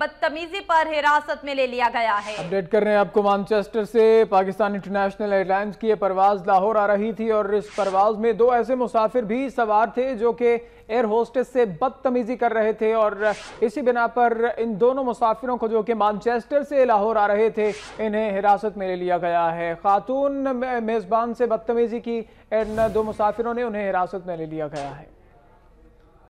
बदतमीजी पर हिरासत में ले लिया गया है अपडेट कर रहे हैं आपको मानचेस्टर से पाकिस्तान इंटरनेशनल एयरलाइंस की परवाज लाहौर आ रही थी और इस परवाज में दो ऐसे मुसाफिर भी सवार थे जो कि एयर होस्टेस से बदतमीजी कर रहे थे और इसी बिना पर इन दोनों मुसाफिरों को जो कि मानचेस्टर से लाहौर आ रहे थे इन्हें हिरासत में ले लिया गया है खातून मेज़बान से बदतमीजी की इन दो मुसाफिरों ने उन्हें हिरासत में ले लिया गया है